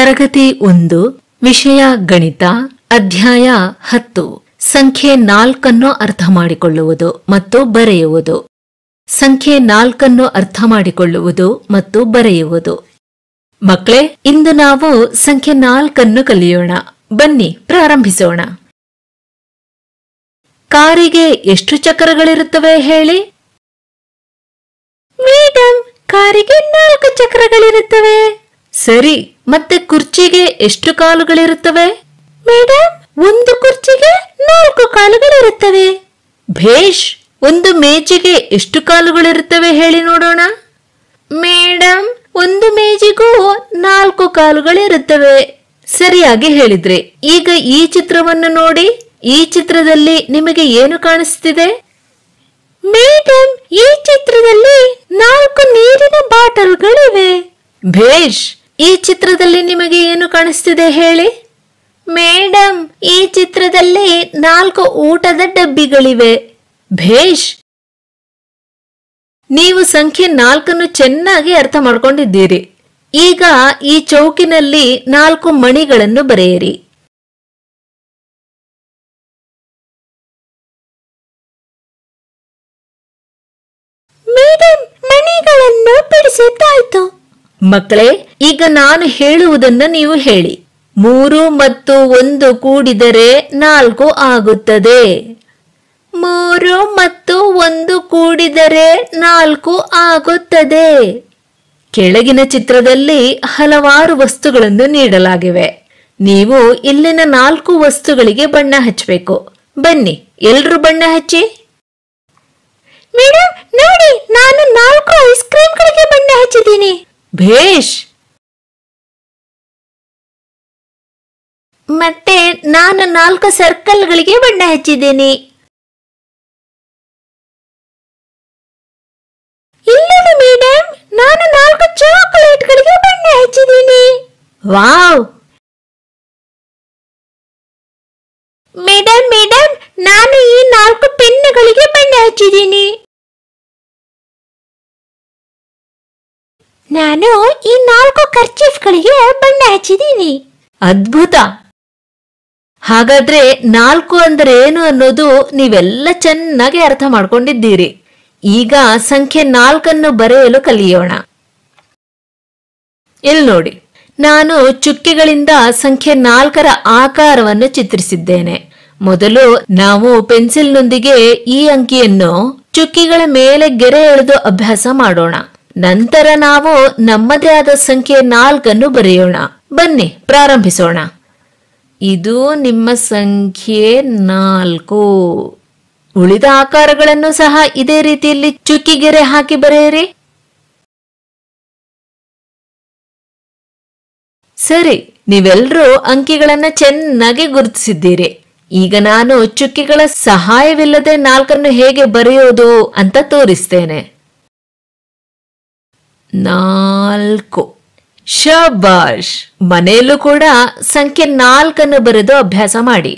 ತರಗತಿ ಒಂದು ವಿಷಯ ಗಣಿತ ಅಧ್ಯಾಯ ಹತ್ತು ಸಂಖ್ಯೆ ನಾಲ್ಕನ್ನು ಅರ್ಥ ಮಾಡಿಕೊಳ್ಳುವುದು ಮತ್ತು ಬರೆಯುವುದು ಸಂಖ್ಯೆ ನಾಲ್ಕನ್ನು ಅರ್ಥ ಮಾಡಿಕೊಳ್ಳುವುದು ಮತ್ತು ಬರೆಯುವುದು ಮಕ್ಕಳೇ ಇಂದು ನಾವು ಸಂಖ್ಯೆ ನಾಲ್ಕನ್ನು ಕಲಿಯೋಣ ಬನ್ನಿ ಪ್ರಾರಂಭಿಸೋಣ ಕಾರಿಗೆ ಎಷ್ಟು ಚಕ್ರಗಳಿರುತ್ತವೆ ಹೇಳಿ ಮೇಡಮ್ ಕಾರಿಗೆ ನಾಲ್ಕು ಚಕ್ರಗಳಿರುತ್ತವೆ ಸರಿ ಮತ್ತೆ ಕುರ್ಚಿಗೆ ಎಷ್ಟು ಕಾಲುಗಳಿರುತ್ತವೆ ಮೇಡಮ್ ಒಂದು ಕುರ್ಚಿಗೆ ನಾಲ್ಕು ಕಾಲುಗಳಿರುತ್ತವೆ ಭೇಷ್ ಒಂದು ಮೇಜಿಗೆ ಎಷ್ಟು ಕಾಲುಗಳಿರುತ್ತವೆ ಹೇಳಿ ನೋಡೋಣ ಮೇಡಮ್ ಒಂದು ಮೇಜಿಗೂ ನಾಲ್ಕು ಕಾಲುಗಳಿರುತ್ತವೆ ಸರಿಯಾಗಿ ಹೇಳಿದ್ರೆ ಈಗ ಈ ಚಿತ್ರವನ್ನು ನೋಡಿ ಈ ಚಿತ್ರದಲ್ಲಿ ನಿಮಗೆ ಏನು ಕಾಣಿಸ್ತಿದೆ ಮೇಡಮ್ ಈ ಚಿತ್ರದಲ್ಲಿ ನಾಲ್ಕು ನೀರಿನ ಬಾಟಲ್ಗಳಿವೆ ಭೇಷ್ ಈ ಚಿತ್ರದಲ್ಲಿ ನಿಮಗೆ ಏನು ಕಾಣಿಸ್ತಿದೆ ಹೇಳಿ ಮೇಡಮ್ ಈ ಚಿತ್ರದಲ್ಲಿ ನಾಲ್ಕು ಊಟದ ಡಬ್ಬಿಗಳಿವೆ ಭೇಷ್ ನೀವು ಸಂಖ್ಯೆ ನಾಲ್ಕನ್ನು ಚೆನ್ನಾಗಿ ಅರ್ಥ ಮಾಡ್ಕೊಂಡಿದ್ದೀರಿ ಈಗ ಈ ಚೌಕಿನಲ್ಲಿ ನಾಲ್ಕು ಮಣಿಗಳನ್ನು ಬರೆಯಿರಿ ಮೇಡಮ್ ಮಣಿಗಳನ್ನು ಬಿಡಿಸಿದ್ದಾಯ್ತು ಮಕ್ಕಳೇ ಈಗ ನಾನು ಹೇಳುವುದನ್ನು ನೀವು ಹೇಳಿ ಮೂರು ಮತ್ತು ಒಂದು ಕೂಡಿದರೆ ನಾಲ್ಕು ಆಗುತ್ತದೆ ಮೂರು ಮತ್ತು ಒಂದು ಕೂಡಿದರೆ ನಾಲ್ಕು ಆಗುತ್ತದೆ ಕೆಳಗಿನ ಚಿತ್ರದಲ್ಲಿ ಹಲವಾರು ವಸ್ತುಗಳನ್ನು ನೀಡಲಾಗಿವೆ ನೀವು ಇಲ್ಲಿನ ನಾಲ್ಕು ವಸ್ತುಗಳಿಗೆ ಬಣ್ಣ ಹಚ್ಚಬೇಕು ಬನ್ನಿ ಎಲ್ರು ಬಣ್ಣ ಹಚ್ಚಿ ನೋಡಿ ನಾನು ನಾಲ್ಕು ಐಸ್ ಕ್ರೀಮ್ಗಳಿಗೆ ಬಣ್ಣ ಹಚ್ಚಿದ್ದೀನಿ ಭೇಷ್ ಮತ್ತೆ ನಾನು ನಾಲ್ಕು ಸರ್ಕಲ್ಗಳಿಗೆ ಬಣ್ಣ ಹಚ್ಚಿದ್ದೀನಿ ಇಲ್ಲ ಮೇಡಮ್ ನಾನು ನಾಲ್ಕು ಗಳಿಗೆ ಬಣ್ಣ ಹಚ್ಚಿದ್ದೀನಿ ವಾವ್ ಮೇಡಮ್ ಮೇಡಮ್ ನಾನು ಈ ನಾಲ್ಕು ಪೆನ್ನುಗಳಿಗೆ ಬಣ್ಣ ಹಚ್ಚಿದ್ದೀನಿ ನಾನು ಈ ನಾಲ್ಕು ಖರ್ಚೀಫ್ಗಳಿಗೆ ಬಣ್ಣ ಹಚ್ಚಿದೀನಿ ಅದ್ಭುತ ಹಾಗಾದ್ರೆ ನಾಲ್ಕು ಅಂದ್ರೆ ಏನು ಅನ್ನೋದು ನೀವೆಲ್ಲ ಚೆನ್ನಾಗಿ ಅರ್ಥ ಮಾಡ್ಕೊಂಡಿದ್ದೀರಿ ಈಗ ಸಂಖ್ಯೆ ನಾಲ್ಕನ್ನು ಬರೆಯಲು ಕಲಿಯೋಣ ಇಲ್ಲಿ ನೋಡಿ ನಾನು ಚುಕ್ಕೆಗಳಿಂದ ಸಂಖ್ಯೆ ನಾಲ್ಕರ ಆಕಾರವನ್ನು ಚಿತ್ರಿಸಿದ್ದೇನೆ ಮೊದಲು ನಾವು ಪೆನ್ಸಿಲ್ನೊಂದಿಗೆ ಈ ಅಂಕಿಯನ್ನು ಚುಕ್ಕಿಗಳ ಮೇಲೆ ಗೆರೆ ಎಳೆದು ಅಭ್ಯಾಸ ಮಾಡೋಣ ನಂತರ ನಾವು ನಮ್ಮದೇ ಆದ ಸಂಖ್ಯೆ ನಾಲ್ಕನ್ನು ಬರೆಯೋಣ ಬನ್ನಿ ಪ್ರಾರಂಭಿಸೋಣ ಇದು ನಿಮ್ಮ ಸಂಖ್ಯೆ ನಾಲ್ಕು ಉಳಿದ ಆಕಾರಗಳನ್ನು ಸಹ ಇದೇ ರೀತಿಯಲ್ಲಿ ಚುಕ್ಕಿಗೆರೆ ಹಾಕಿ ಬರೆಯಿರಿ ಸರಿ ನೀವೆಲ್ಲರೂ ಅಂಕಿಗಳನ್ನ ಚೆನ್ನಾಗಿ ಗುರುತಿಸಿದ್ದೀರಿ ಈಗ ನಾನು ಚುಕ್ಕಿಗಳ ಸಹಾಯವಿಲ್ಲದೆ ನಾಲ್ಕನ್ನು ಹೇಗೆ ಬರೆಯೋದು ಅಂತ ತೋರಿಸ್ತೇನೆ ನಾಲ್ಕು ಶಬಾಷ್ ಮನೆಯಲ್ಲೂ ಕೂಡ ಸಂಖ್ಯೆ ನಾಲ್ಕನ್ನು ಬರೆದು ಅಭ್ಯಾಸ ಮಾಡಿ